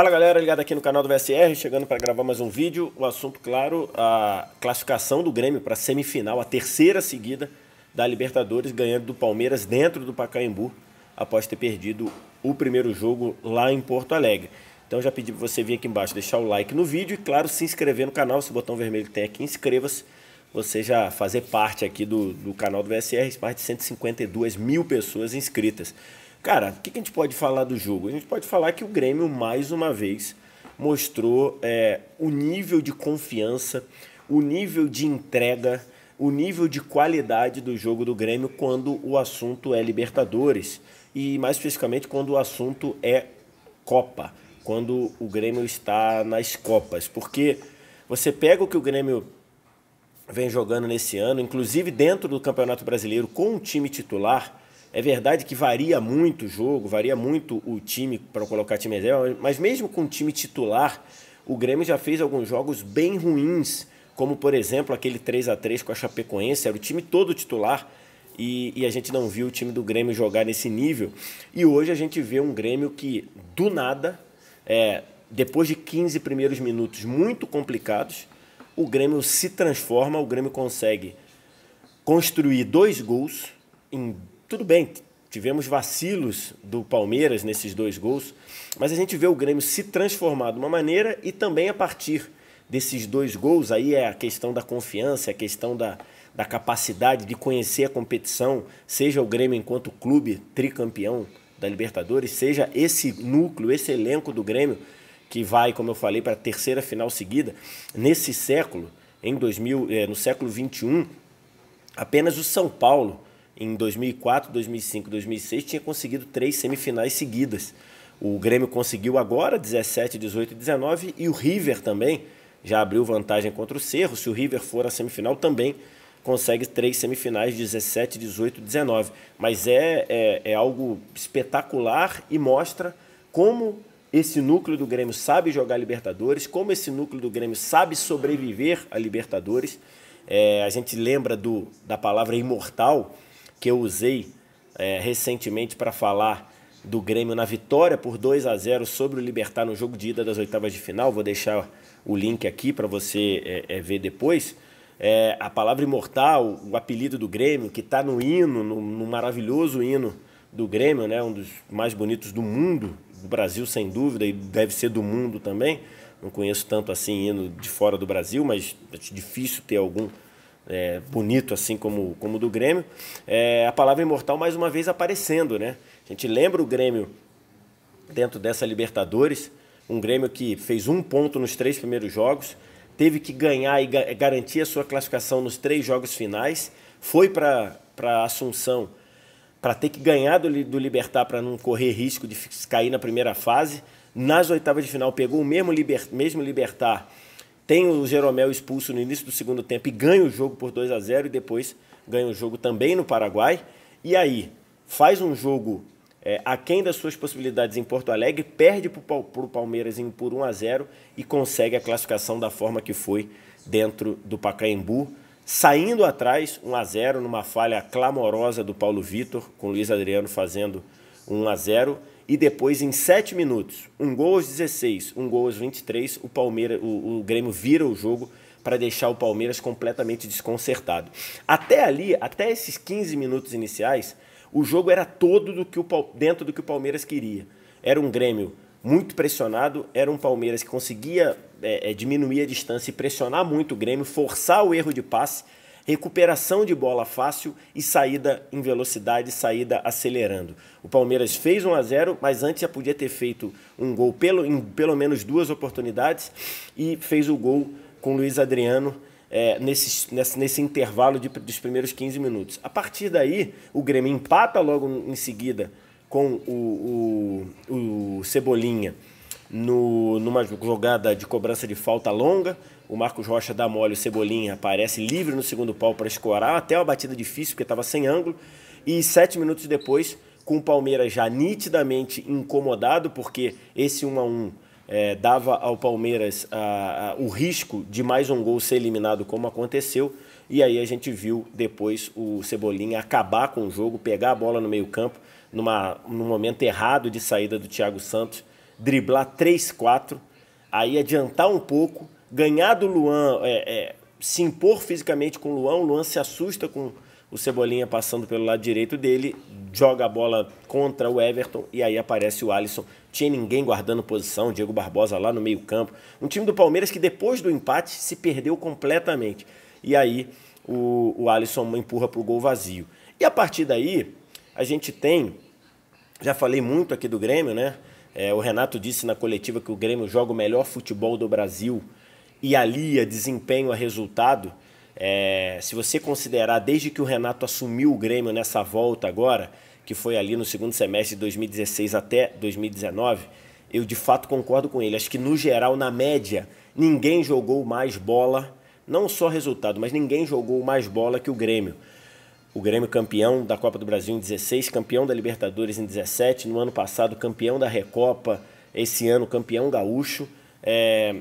Fala galera, ligado aqui no canal do VSR, chegando para gravar mais um vídeo. O assunto, claro, a classificação do Grêmio para a semifinal, a terceira seguida da Libertadores, ganhando do Palmeiras dentro do Pacaembu, após ter perdido o primeiro jogo lá em Porto Alegre. Então já pedi para você vir aqui embaixo, deixar o like no vídeo e, claro, se inscrever no canal. Esse botão vermelho que tem aqui, inscreva-se. Você já fazer parte aqui do, do canal do VSR, mais de 152 mil pessoas inscritas. Cara, o que, a gente pode falar do jogo? A gente pode falar que o Grêmio, mais uma vez, mostrou é, o nível de confiança, o nível de entrega, o nível de qualidade do jogo do Grêmio quando o assunto é Libertadores e, mais especificamente, quando o assunto é Copa, quando o Grêmio está nas Copas. Porque você pega o que o Grêmio vem jogando nesse ano, inclusive dentro do Campeonato Brasileiro com o time titular é verdade que varia muito o jogo, varia muito o time para colocar time reserva, mas mesmo com time titular, o Grêmio já fez alguns jogos bem ruins, como por exemplo aquele 3 a 3 com a Chapecoense, era o time todo titular e, e a gente não viu o time do Grêmio jogar nesse nível. E hoje a gente vê um Grêmio que do nada, é, depois de 15 primeiros minutos muito complicados, o Grêmio se transforma, o Grêmio consegue construir dois gols em tudo bem, tivemos vacilos do Palmeiras nesses dois gols, mas a gente vê o Grêmio se transformar de uma maneira e também a partir desses dois gols, aí é a questão da confiança, é a questão da, da capacidade de conhecer a competição, seja o Grêmio enquanto clube tricampeão da Libertadores, seja esse núcleo, esse elenco do Grêmio, que vai, como eu falei, para a terceira final seguida, nesse século, em 2000, eh, no século 21, apenas o São Paulo em 2004, 2005, 2006 tinha conseguido três semifinais seguidas. O Grêmio conseguiu agora 17, 18 e 19 e o River também já abriu vantagem contra o Cerro. Se o River for à semifinal também consegue três semifinais 17, 18, 19. Mas é, é, é algo espetacular e mostra como esse núcleo do Grêmio sabe jogar Libertadores, como esse núcleo do Grêmio sabe sobreviver a Libertadores. É, a gente lembra do, da palavra imortal que eu usei é, recentemente para falar do Grêmio na vitória por 2 a 0 sobre o Libertar no jogo de ida das oitavas de final. Vou deixar o link aqui para você é, é, ver depois. É, a palavra imortal, o apelido do Grêmio, que está no hino, no, no, maravilhoso hino do Grêmio, né, um dos mais bonitos do mundo, do Brasil sem dúvida, e deve ser do mundo também. Não conheço tanto assim hino de fora do Brasil, mas é difícil ter algum é, bonito assim como como do Grêmio, é, a palavra imortal mais uma vez aparecendo, né? A gente lembra o Grêmio dentro dessa Libertadores, um Grêmio que fez um ponto nos três primeiros jogos, teve que ganhar e ga garantir a sua classificação nos três jogos finais, foi para Assunção para ter que ganhar do, do Libertar para não correr risco de cair na primeira fase. Nas oitavas de final pegou o mesmo, liber, mesmo Libertar tem o Jeromel expulso no início do segundo tempo e ganha o jogo por 2 a 0 e depois ganha o jogo também no Paraguai. E aí, faz um jogo é, aquém das suas possibilidades em Porto Alegre, perde para o Palmeiras em, por 1 a 0 e consegue a classificação da forma que foi dentro do Pacaembu, saindo atrás 1 a 0 numa falha clamorosa do Paulo Vitor, com o Luiz Adriano fazendo 1 a 0 e depois em 7 minutos, um gol aos 16, um gol aos 23, o Palmeiras, o, o Grêmio vira o jogo para deixar o Palmeiras completamente desconcertado. Até ali, até esses 15 minutos iniciais, o jogo era todo do que o, dentro do que o Palmeiras queria. Era um Grêmio muito pressionado, era um Palmeiras que conseguia é, é, diminuir a distância e pressionar muito o Grêmio, forçar o erro de passe recuperação de bola fácil e saída em velocidade, saída acelerando. O Palmeiras fez 1 a 0, mas antes já podia ter feito um gol pelo, em pelo menos duas oportunidades e fez o gol com o Luiz Adriano é, nesse, nesse, nesse, intervalo de, dos primeiros 15 minutos. A partir daí, o Grêmio empata logo em seguida com o, o, o Cebolinha no, numa jogada de cobrança de falta longa. O Marcos Rocha dá mole, o Cebolinha aparece livre no segundo pau para escorar, até uma batida difícil, porque estava sem ângulo. E sete minutos depois, com o Palmeiras já nitidamente incomodado, porque esse 1 a 1 é, dava ao Palmeiras a, a, o risco de mais um gol ser eliminado, como aconteceu. E aí a gente viu depois o Cebolinha acabar com o jogo, pegar a bola no meio-campo, num momento errado de saída do Thiago Santos driblar 3-4, aí adiantar um pouco, ganhar do Luan, é, é, se impor fisicamente com o Luan, o Luan se assusta com o Cebolinha passando pelo lado direito dele, joga a bola contra o Everton e aí aparece o Alisson. Tinha ninguém guardando posição, Diego Barbosa lá no meio-campo. Um time do Palmeiras que depois do empate se perdeu completamente. E aí o, o Alisson empurra para o gol vazio. E a partir daí, a gente tem. Já falei muito aqui do Grêmio, né? É, o Renato disse na coletiva que o Grêmio joga o melhor futebol do Brasil e alia é desempenho a é resultado. É, se você considerar desde que o Renato assumiu o Grêmio nessa volta agora, que foi ali no segundo semestre de 2016 até 2019, eu de fato concordo com ele. Acho que no geral, na média, ninguém jogou mais bola, não só resultado, mas ninguém jogou mais bola que o Grêmio. O Grêmio campeão da Copa do Brasil em 16, campeão da Libertadores em 17, no ano passado campeão da Recopa, esse ano campeão gaúcho. É,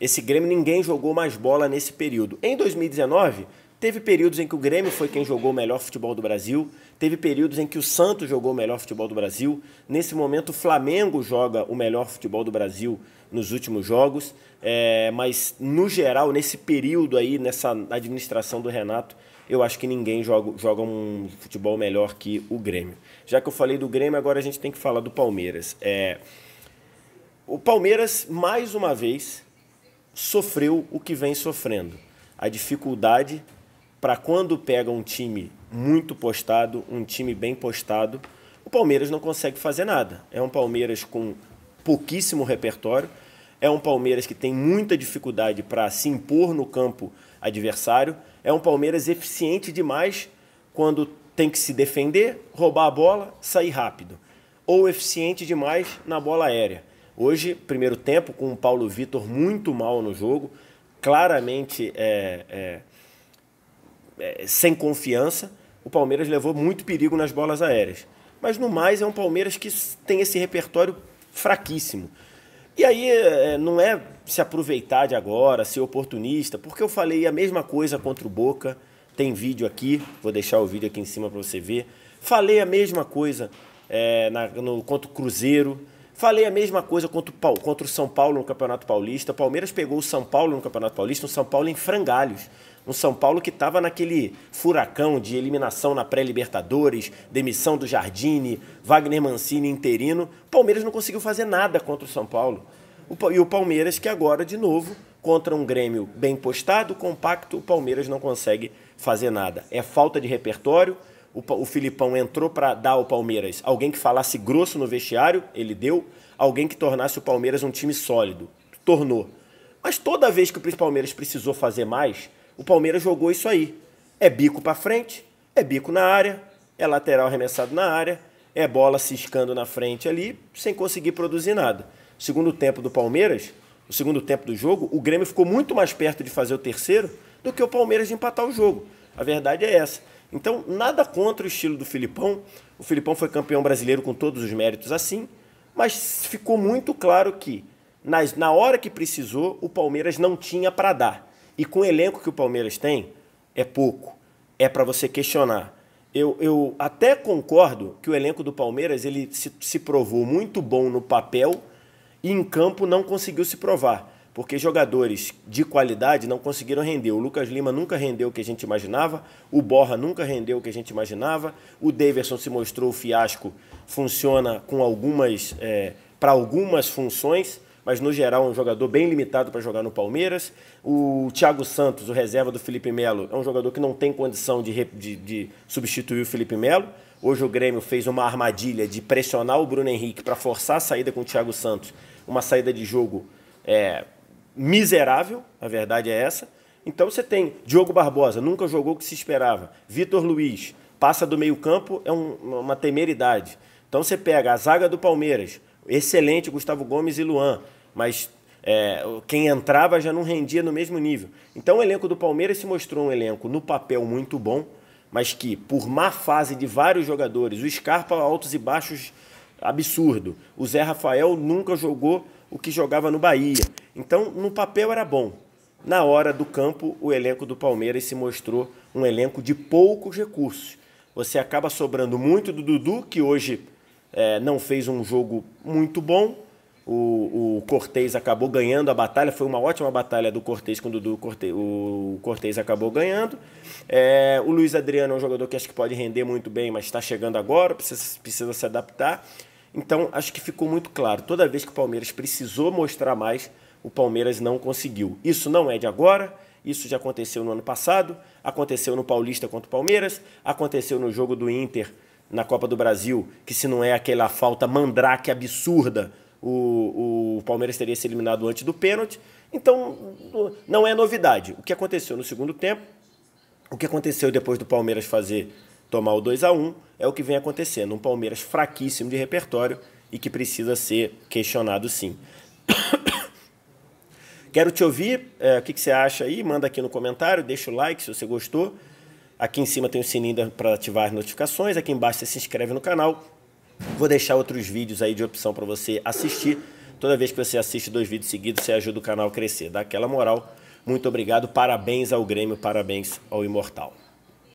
esse Grêmio ninguém jogou mais bola nesse período. Em 2019, teve períodos em que o Grêmio foi quem jogou o melhor futebol do Brasil, teve períodos em que o Santos jogou o melhor futebol do Brasil. Nesse momento, o Flamengo joga o melhor futebol do Brasil nos últimos jogos. É, mas, no geral, nesse período aí, nessa administração do Renato, eu acho que ninguém joga, joga um futebol melhor que o Grêmio. Já que eu falei do Grêmio, agora a gente tem que falar do Palmeiras. É, o Palmeiras, mais uma vez, sofreu o que vem sofrendo. A dificuldade para quando pega um time muito postado, um time bem postado, o Palmeiras não consegue fazer nada. É um Palmeiras com pouquíssimo repertório, é um Palmeiras que tem muita dificuldade para se impor no campo adversário. É um Palmeiras eficiente demais quando tem que se defender, roubar a bola, sair rápido. Ou eficiente demais na bola aérea. Hoje, primeiro tempo, com o Paulo Vitor muito mal no jogo, claramente é, é, é, sem confiança, o Palmeiras levou muito perigo nas bolas aéreas. Mas no mais, é um Palmeiras que tem esse repertório fraquíssimo. E aí é, não é se aproveitar de agora, ser oportunista, porque eu falei a mesma coisa contra o Boca, tem vídeo aqui, vou deixar o vídeo aqui em cima para você ver. Falei a mesma coisa é, na, no, contra o Cruzeiro, falei a mesma coisa contra o, contra o São Paulo no Campeonato Paulista. Palmeiras pegou o São Paulo no Campeonato Paulista, o São Paulo em frangalhos. Um São Paulo que estava naquele furacão de eliminação na pré-Libertadores, demissão do Jardine, Wagner Mancini interino. O Palmeiras não conseguiu fazer nada contra o São Paulo. E o Palmeiras que agora, de novo, contra um Grêmio bem postado, compacto, o Palmeiras não consegue fazer nada. É falta de repertório. O, o Filipão entrou para dar ao Palmeiras alguém que falasse grosso no vestiário, ele deu. Alguém que tornasse o Palmeiras um time sólido, tornou. Mas toda vez que o Palmeiras precisou fazer mais, o Palmeiras jogou isso aí. É bico para frente, é bico na área, é lateral arremessado na área, é bola ciscando na frente ali, sem conseguir produzir nada. Segundo tempo do Palmeiras, o segundo tempo do jogo, o Grêmio ficou muito mais perto de fazer o terceiro do que o Palmeiras de empatar o jogo. A verdade é essa. Então, nada contra o estilo do Filipão. O Filipão foi campeão brasileiro com todos os méritos assim, mas ficou muito claro que nas, na hora que precisou, o Palmeiras não tinha para dar. E com o elenco que o Palmeiras tem, é pouco. É para você questionar. Eu, eu até concordo que o elenco do Palmeiras ele se, se provou muito bom no papel e em campo não conseguiu se provar porque jogadores de qualidade não conseguiram render. O Lucas Lima nunca rendeu o que a gente imaginava, o Borra nunca rendeu o que a gente imaginava, o Davidson se mostrou o fiasco, funciona com algumas é, eh, para algumas funções, mas no geral é um jogador bem limitado para jogar no Palmeiras. O Thiago Santos, o reserva do Felipe Melo, é um jogador que não tem condição de, de, de substituir o Felipe Melo. Hoje o Grêmio fez uma armadilha de pressionar o Bruno Henrique para forçar a saída com o Thiago Santos, uma saída de jogo é, miserável, a verdade é essa. Então você tem Diogo Barbosa, nunca jogou o que se esperava. Vitor Luiz, passa do meio-campo, é um, uma temeridade. Então você pega a zaga do Palmeiras, Excelente Gustavo Gomes e Luan, mas é, quem entrava já não rendia no mesmo nível. Então o elenco do Palmeiras se mostrou um elenco no papel muito bom, mas que por má fase de vários jogadores, o Scarpa altos e baixos absurdo. O Zé Rafael nunca jogou o que jogava no Bahia. Então no papel era bom. Na hora do campo, o elenco do Palmeiras se mostrou um elenco de poucos recursos. Você acaba sobrando muito do Dudu, que hoje é, não fez um jogo muito bom. O, o Cortez acabou ganhando a batalha, foi uma ótima batalha do Cortez com o Dudu. o Cortez acabou ganhando. É, o Luiz Adriano é um jogador que acho que pode render muito bem, mas está chegando agora, precisa, precisa se adaptar. Então acho que ficou muito claro. Toda vez que o Palmeiras precisou mostrar mais, o Palmeiras não conseguiu. Isso não é de agora, isso já aconteceu no ano passado, aconteceu no Paulista contra o Palmeiras, aconteceu no jogo do Inter na Copa do Brasil, que se não é aquela falta mandrake absurda, o, o Palmeiras teria se eliminado antes do pênalti. Então, não é novidade. O que aconteceu no segundo tempo, o que aconteceu depois do Palmeiras fazer tomar o 2 a 1 é o que vem acontecendo. Um Palmeiras fraquíssimo de repertório e que precisa ser questionado sim. Quero te ouvir, é, o que, que você acha aí? Manda aqui no comentário, deixa o like se você gostou. Aqui em cima tem o sininho para ativar as notificações. Aqui embaixo você se inscreve no canal. Vou deixar outros vídeos aí de opção para você assistir. Toda vez que você assiste dois vídeos seguidos, você ajuda o canal a crescer. Dá aquela moral. Muito obrigado. Parabéns ao Grêmio, parabéns ao Imortal.